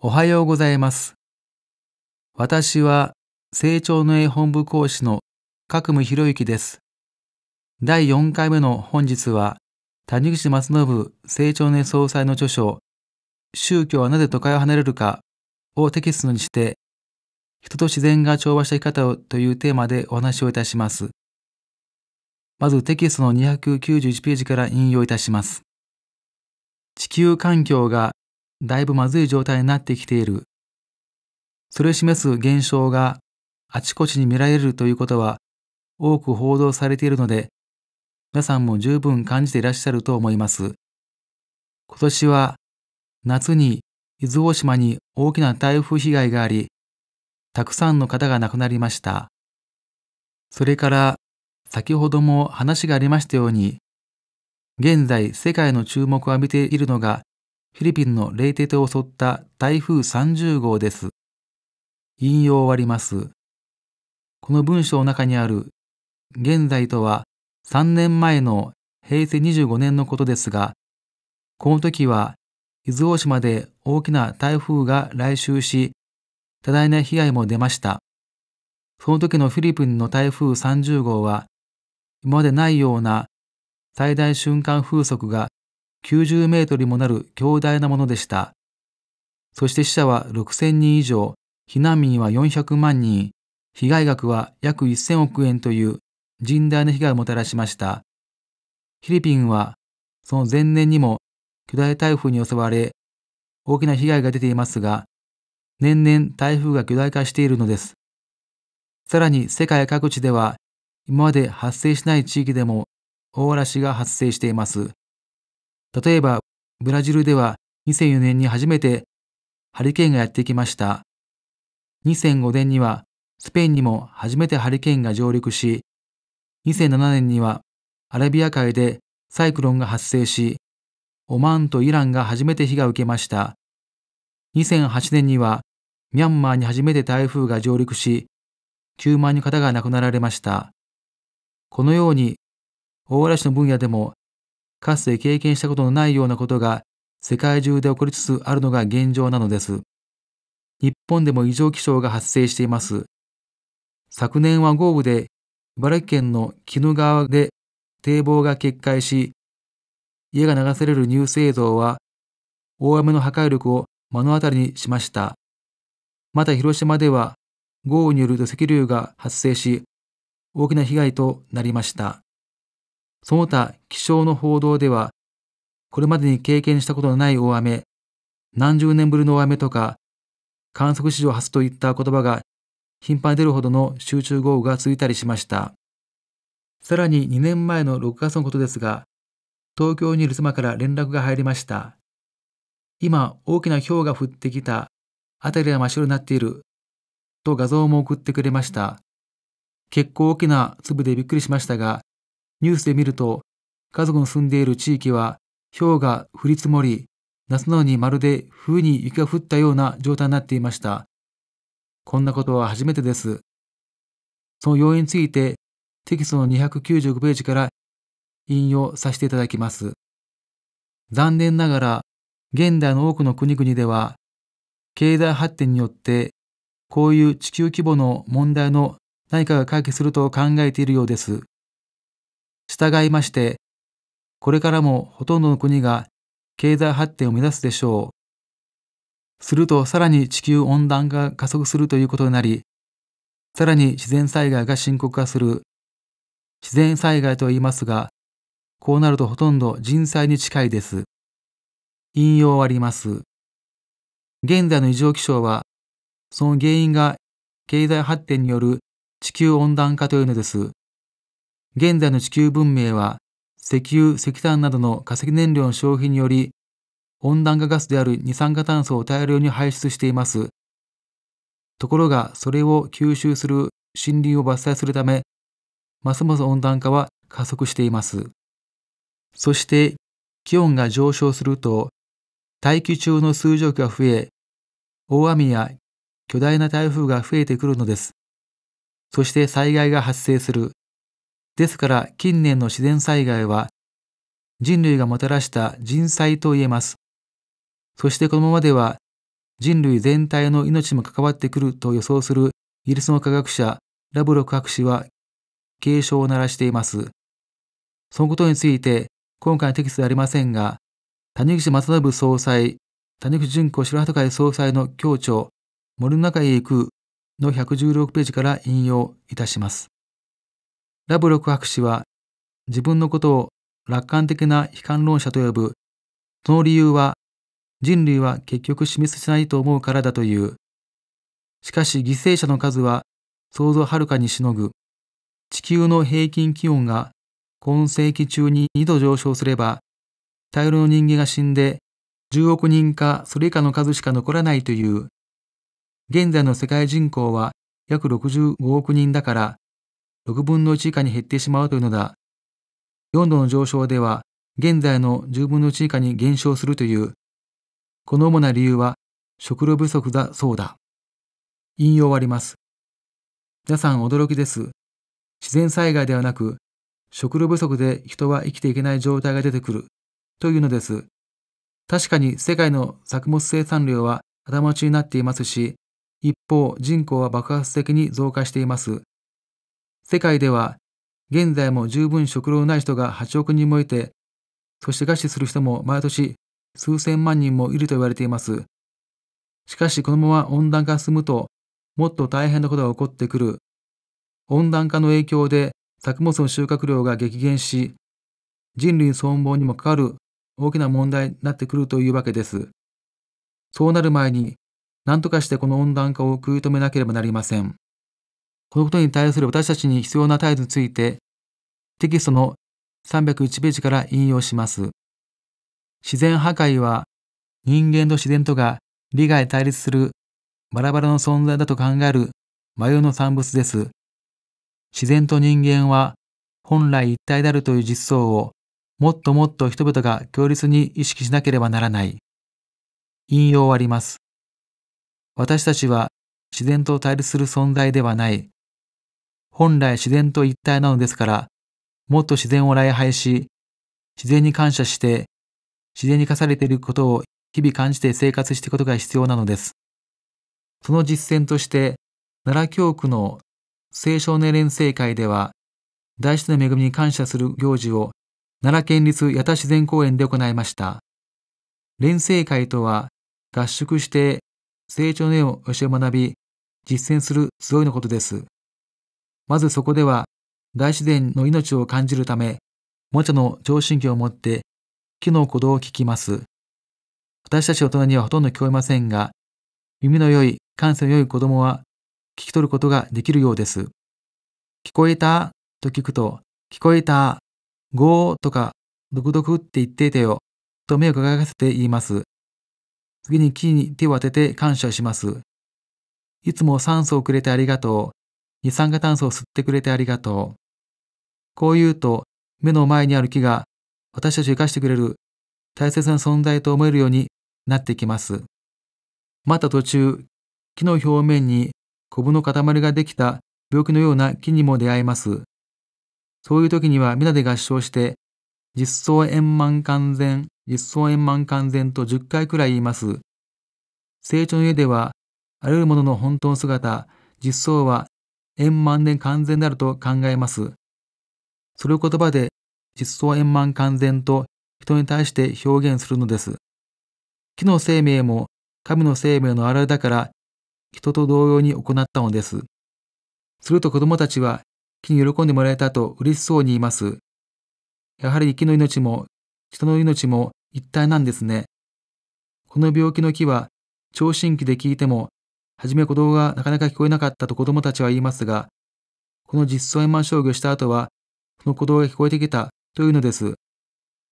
おはようございます。私は、成長の絵本部講師の角務博之です。第4回目の本日は、谷口松信成長の絵総裁の著書、宗教はなぜ都会を離れるかをテキストにして、人と自然が調和した生き方をというテーマでお話をいたします。まずテキストの291ページから引用いたします。地球環境がだいぶまずい状態になってきている。それを示す現象があちこちに見られるということは多く報道されているので、皆さんも十分感じていらっしゃると思います。今年は夏に伊豆大島に大きな台風被害があり、たくさんの方が亡くなりました。それから先ほども話がありましたように、現在世界の注目を浴びているのがフィリピンのレイテテを襲った台風30号です。引用をわります。この文章の中にある現在とは3年前の平成25年のことですが、この時は伊豆大島で大きな台風が来襲し、多大な被害も出ました。その時のフィリピンの台風30号は、今までないような最大瞬間風速が90メートルにもなる強大なものでした。そして死者は6000人以上、避難民は400万人、被害額は約1000億円という甚大な被害をもたらしました。フィリピンはその前年にも巨大台風に襲われ大きな被害が出ていますが、年々台風が巨大化しているのです。さらに世界各地では今まで発生しない地域でも大嵐が発生しています。例えば、ブラジルでは2004年に初めてハリケーンがやってきました。2005年にはスペインにも初めてハリケーンが上陸し、2007年にはアラビア海でサイクロンが発生し、オマーンとイランが初めて火が受けました。2008年にはミャンマーに初めて台風が上陸し、9万人の方が亡くなられました。このように、大嵐の分野でもかつて経験したことのないようなことが世界中で起こりつつあるのが現状なのです。日本でも異常気象が発生しています。昨年は豪雨で茨城県の鬼怒川で堤防が決壊し、家が流されるニュース映像は大雨の破壊力を目の当たりにしました。また広島では豪雨による土石流が発生し、大きな被害となりました。その他気象の報道では、これまでに経験したことのない大雨、何十年ぶりの大雨とか、観測史上初といった言葉が頻繁に出るほどの集中豪雨が続いたりしました。さらに2年前の6月のことですが、東京にいる妻から連絡が入りました。今、大きな氷が降ってきた。辺りが真っ白になっている。と画像も送ってくれました。結構大きな粒でびっくりしましたが、ニュースで見ると、家族の住んでいる地域は、氷が降り積もり、夏なのにまるで冬に雪が降ったような状態になっていました。こんなことは初めてです。その要因について、テキストの295ページから引用させていただきます。残念ながら、現代の多くの国々では、経済発展によって、こういう地球規模の問題の何かが解決すると考えているようです。従いまして、これからもほとんどの国が経済発展を目指すでしょう。するとさらに地球温暖化が加速するということになり、さらに自然災害が深刻化する。自然災害と言いますが、こうなるとほとんど人災に近いです。引用あります。現在の異常気象は、その原因が経済発展による地球温暖化というのです。現在の地球文明は石油、石炭などの化石燃料の消費により温暖化ガスである二酸化炭素を大量に排出しています。ところがそれを吸収する森林を伐採するため、ますます温暖化は加速しています。そして気温が上昇すると大気中の水蒸気が増え、大雨や巨大な台風が増えてくるのです。そして災害が発生する。ですから近年の自然災害は人類がもたらした人災と言えます。そしてこのままでは人類全体の命も関わってくると予想するイギリスの科学者ラブロク博士は警鐘を鳴らしています。そのことについて今回のテキストでありませんが谷口正信総裁谷口淳子白鳩会総裁の協調森の中へ行くの116ページから引用いたします。ラブロク博士は自分のことを楽観的な悲観論者と呼ぶ。その理由は人類は結局死滅しないと思うからだという。しかし犠牲者の数は想像はるかにしのぐ。地球の平均気温が今世紀中に2度上昇すれば、大量の人間が死んで10億人かそれ以下の数しか残らないという。現在の世界人口は約65億人だから、6分の1以下に減ってしまうというのだ。4度の上昇では、現在の10分の1以下に減少するという。この主な理由は、食料不足だそうだ。引用をあります。皆さん驚きです。自然災害ではなく、食料不足で人は生きていけない状態が出てくるというのです。確かに世界の作物生産量は頭打ちになっていますし、一方人口は爆発的に増加しています。世界では現在も十分食料ない人が8億人もいて、そして餓死する人も毎年数千万人もいると言われています。しかしこのまま温暖化が進むと、もっと大変なことが起こってくる。温暖化の影響で作物の収穫量が激減し、人類存亡にもかかる大きな問題になってくるというわけです。そうなる前に、何とかしてこの温暖化を食い止めなければなりません。このことに対する私たちに必要な態度について、テキストの301ページから引用します。自然破壊は人間と自然とが利害対立するバラバラの存在だと考える迷いの産物です。自然と人間は本来一体であるという実相をもっともっと人々が強烈に意識しなければならない。引用あります。私たちは自然と対立する存在ではない。本来自然と一体なのですから、もっと自然を礼拝し、自然に感謝して、自然に課されていることを日々感じて生活していくことが必要なのです。その実践として、奈良教区の青少年連成会では、大師の恵みに感謝する行事を奈良県立八田自然公園で行いました。連成会とは、合宿して成長のを教え学び、実践する集いのことです。まずそこでは大自然の命を感じるため、もちゃの聴診器を持って木の鼓動を聞きます。私たち大人にはほとんど聞こえませんが、耳の良い、感性の良い子供は聞き取ることができるようです。聞こえたと聞くと、聞こえた、ゴーとか、ドクドクって言ってたよ、と目を輝かせて言います。次に木に手を当てて感謝します。いつも酸素をくれてありがとう。二酸化炭素を吸ってくれてありがとう。こう言うと、目の前にある木が私たちを生かしてくれる大切な存在と思えるようになってきます。また途中、木の表面にコブの塊ができた病気のような木にも出会えます。そういう時には皆で合唱して、実相円満完全、実相円満完全と10回くらい言います。成長の家では、あらゆるものの本当の姿、実相は円満で完全であると考えます。それを言葉で実相円満完全と人に対して表現するのです。木の生命も神の生命の現れだから人と同様に行ったのです。すると子供たちは木に喜んでもらえたと嬉しそうに言います。やはり木の命も人の命も一体なんですね。この病気の木は聴診器で聞いてもはじめ鼓動がなかなか聞こえなかったと子供たちは言いますが、この実相円満商業した後は、その鼓動が聞こえてきたというのです。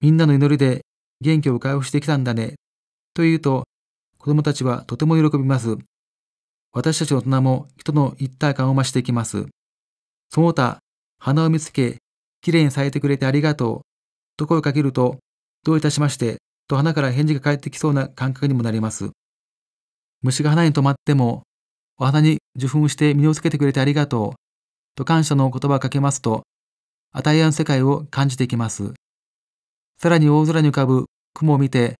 みんなの祈りで元気を回復してきたんだね。と言うと、子供たちはとても喜びます。私たち大人も人の一体感を増していきます。その他、花を見つけ、きれいに咲いてくれてありがとう。と声をかけると、どういたしまして、と花から返事が返ってきそうな感覚にもなります。虫が花に止まっても、お花に受粉して身をつけてくれてありがとう、と感謝の言葉をかけますと、与え合う世界を感じていきます。さらに大空に浮かぶ雲を見て、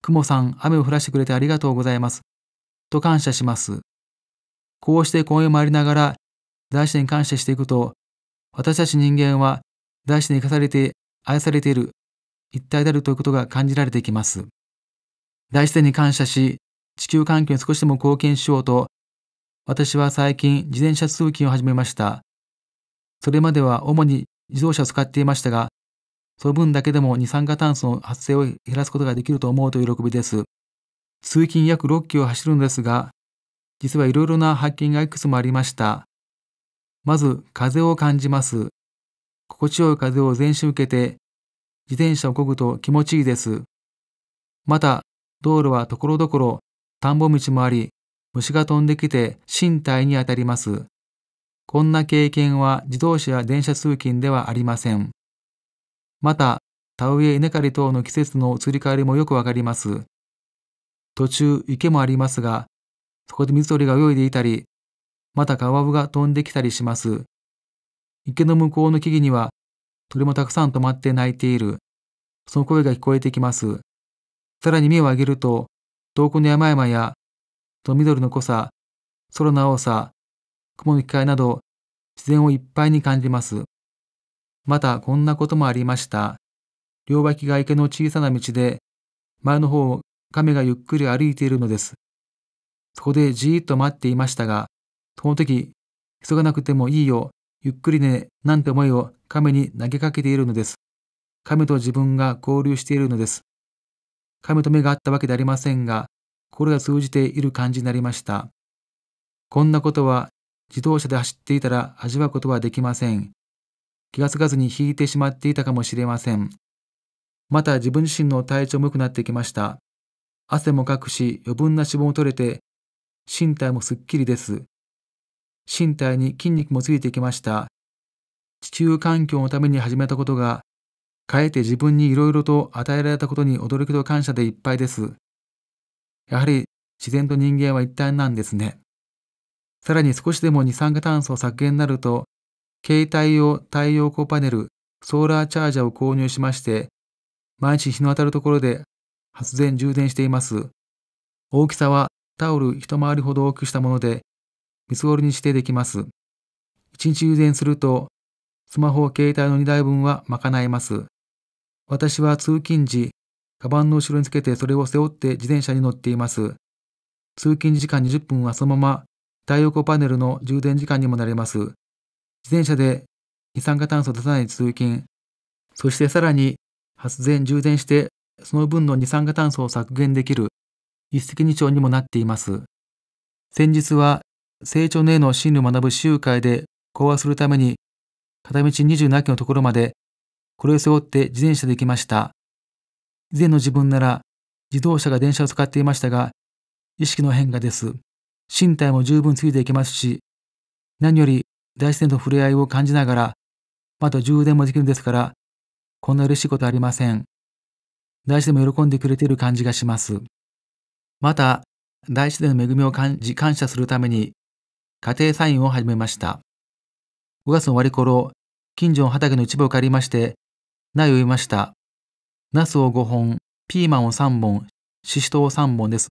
雲さん、雨を降らしてくれてありがとうございます。と感謝します。こうして公園を回りながら、大師に感謝していくと、私たち人間は大地に生かされて愛されている一体であるということが感じられていきます。大自然に感謝し、地球環境に少しでも貢献しようと、私は最近自転車通勤を始めました。それまでは主に自動車を使っていましたが、その分だけでも二酸化炭素の発生を減らすことができると思うという喜びです。通勤約6キロ走るんですが、実はいろいろな発見がいくつもありました。まず、風を感じます。心地よい風を全身受けて、自転車を漕ぐと気持ちいいです。また、道路はところどころ田んぼ道もあり、虫が飛んできて身体に当たります。こんな経験は自動車や電車通勤ではありません。また、田植え稲刈り等の季節の移り変わりもよくわかります。途中池もありますが、そこで水鳥が泳いでいたり、またカワウが飛んできたりします。池の向こうの木々には鳥もたくさん止まって鳴いている。その声が聞こえてきます。さらに目を上げると、洞窟の山々や、と緑の濃さ、空の青さ、雲の機など、自然をいっぱいに感じます。また、こんなこともありました。両脇が池の小さな道で、前の方を亀がゆっくり歩いているのです。そこでじーっと待っていましたが、その時、急がなくてもいいよ、ゆっくりね、なんて思いを亀に投げかけているのです。亀と自分が交流しているのです。神と目があったわけでありませんが、心が通じている感じになりました。こんなことは自動車で走っていたら味わうことはできません。気がつかずに引いてしまっていたかもしれません。また自分自身の体調も良くなってきました。汗もかくし余分な脂肪も取れて、身体もすっきりです。身体に筋肉もついてきました。地中環境のために始めたことがかえて自分にいろいろと与えられたことに驚きと感謝でいっぱいです。やはり自然と人間は一体なんですね。さらに少しでも二酸化炭素削減になると、携帯用太陽光パネル、ソーラーチャージャーを購入しまして、毎日日の当たるところで発電充電しています。大きさはタオル一回りほど大きくしたもので、三つ折りに指定できます。一日充電すると、スマホ携帯の2台分は賄えます。私は通勤時、カバンの後ろにつけてそれを背負って自転車に乗っています。通勤時間20分はそのまま太陽光パネルの充電時間にもなります。自転車で二酸化炭素を出さない通勤、そしてさらに発電充電してその分の二酸化炭素を削減できる一石二鳥にもなっています。先日は成長の絵の進路を学ぶ集会で講和するために片道27キロのところまでこれを背負って自転車で行きました。以前の自分なら自動車が電車を使っていましたが、意識の変化です。身体も十分ついていけますし、何より大自然と触れ合いを感じながら、また充電もできるんですから、こんな嬉しいことありません。大自然も喜んでくれている感じがします。また、大自然の恵みを感じ、感謝するために、家庭菜園を始めました。5月の終わり頃、近所の畑の一部を借りまして、苗を植えました。ナスを5本、ピーマンを3本、シシトウを3本です。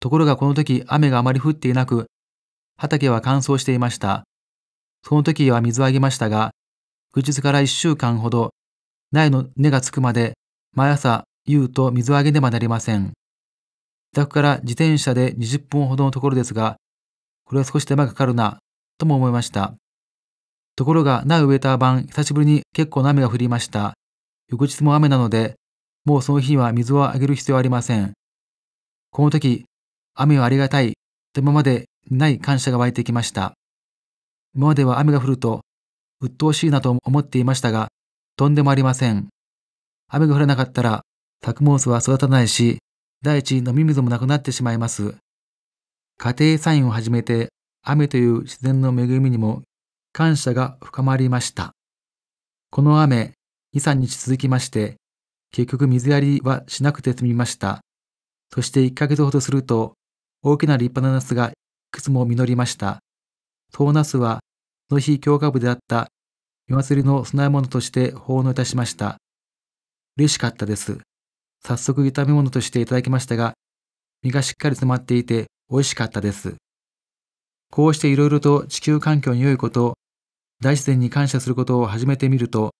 ところがこの時雨があまり降っていなく、畑は乾燥していました。その時は水をあげましたが、翌日から1週間ほど、苗の根がつくまで、毎朝、夕と水をあげねばなりません。自宅から自転車で20分ほどのところですが、これは少し手間がかかるな、とも思いました。ところが、なお、ウェーター版、久しぶりに結構な雨が降りました。翌日も雨なので、もうその日には水をあげる必要はありません。この時、雨はありがたい、と今までない感謝が湧いてきました。今までは雨が降ると、鬱陶しいなと思っていましたが、とんでもありません。雨が降らなかったら、作物は育たないし、第一飲み水もなくなってしまいます。家庭菜園をはじめて、雨という自然の恵みにも感謝が深まりました。この雨、2、3日続きまして、結局水やりはしなくて済みました。そして1ヶ月ほどすると、大きな立派なナスがいくつも実りました。そうナスは、の日教科部であった夜祭りの供え物として奉納いたしました。嬉しかったです。早速炒め物としていただきましたが、身がしっかり詰まっていて美味しかったです。こうしていろいろと地球環境に良いこと、大自然に感謝することを始めてみると、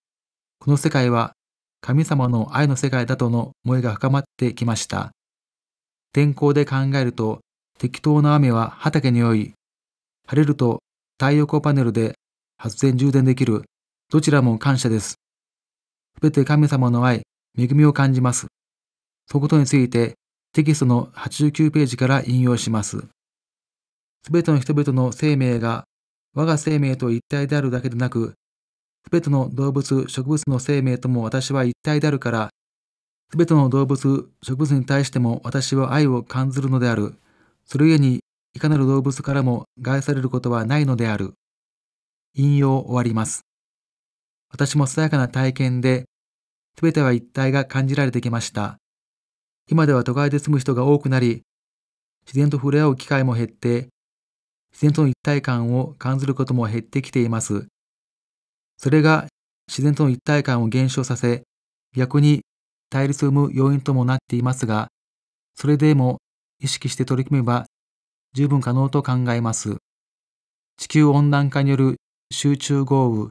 この世界は神様の愛の世界だとの思いが深まってきました。天候で考えると、適当な雨は畑に良い、晴れると太陽光パネルで発電充電できる、どちらも感謝です。すべて神様の愛、恵みを感じます。そことについてテキストの89ページから引用します。すべての人々の生命が我が生命と一体であるだけでなく、すべての動物、植物の生命とも私は一体であるから、すべての動物、植物に対しても私は愛を感ずるのである。それゆえに、いかなる動物からも害されることはないのである。引用終わります。私もさやかな体験で、すべては一体が感じられてきました。今では都会で住む人が多くなり、自然と触れ合う機会も減って、自然との一体感を感じることも減ってきています。それが自然との一体感を減少させ、逆に対立を生む要因ともなっていますが、それでも意識して取り組めば十分可能と考えます。地球温暖化による集中豪雨、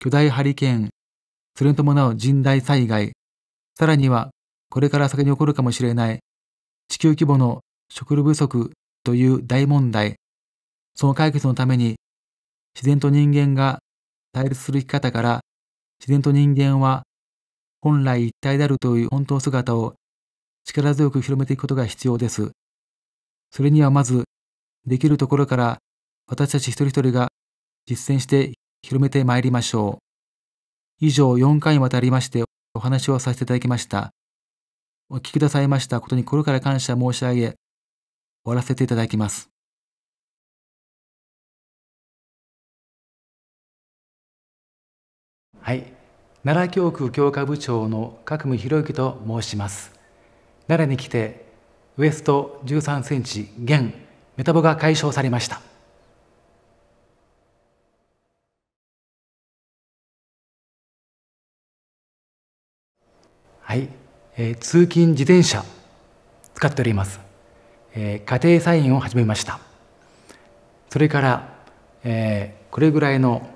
巨大ハリケーン、それに伴う甚大災害、さらにはこれから先に起こるかもしれない地球規模の食料不足という大問題、その解決のために、自然と人間が対立する生き方から、自然と人間は本来一体であるという本当姿を力強く広めていくことが必要です。それにはまず、できるところから私たち一人一人が実践して広めてまいりましょう。以上4回にわたりましてお話をさせていただきました。お聞きくださいましたことに心から感謝申し上げ、終わらせていただきます。はい、奈良教区教科部長の角務博之と申します。奈良に来てウエスト13センチ減メタボが解消されました。はい、えー、通勤自転車使っております、えー、家庭菜園を始めましたそれから、えー、これぐらいの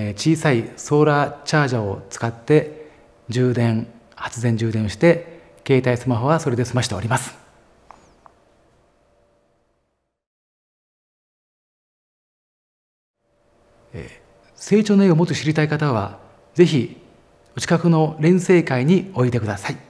え小さいソーラーチャージャーを使って充電発電充電をして携帯スマホはそれで済ましております。成長の絵をもっと知りたい方は、ぜひお近くの連成会においでください。